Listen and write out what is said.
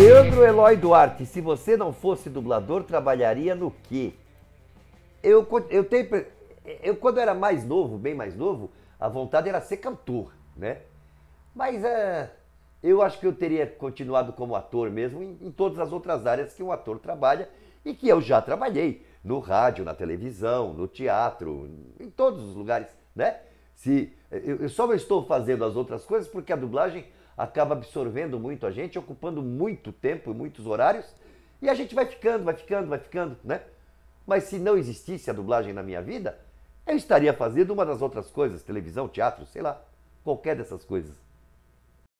Leandro Eloy Duarte, se você não fosse dublador, trabalharia no quê? Eu, eu tenho. Eu, quando era mais novo, bem mais novo, a vontade era ser cantor, né? Mas é, eu acho que eu teria continuado como ator mesmo em, em todas as outras áreas que um ator trabalha e que eu já trabalhei. No rádio, na televisão, no teatro, em todos os lugares, né? Se, eu, eu só estou fazendo as outras coisas porque a dublagem acaba absorvendo muito a gente, ocupando muito tempo e muitos horários, e a gente vai ficando, vai ficando, vai ficando, né? Mas se não existisse a dublagem na minha vida, eu estaria fazendo uma das outras coisas, televisão, teatro, sei lá, qualquer dessas coisas.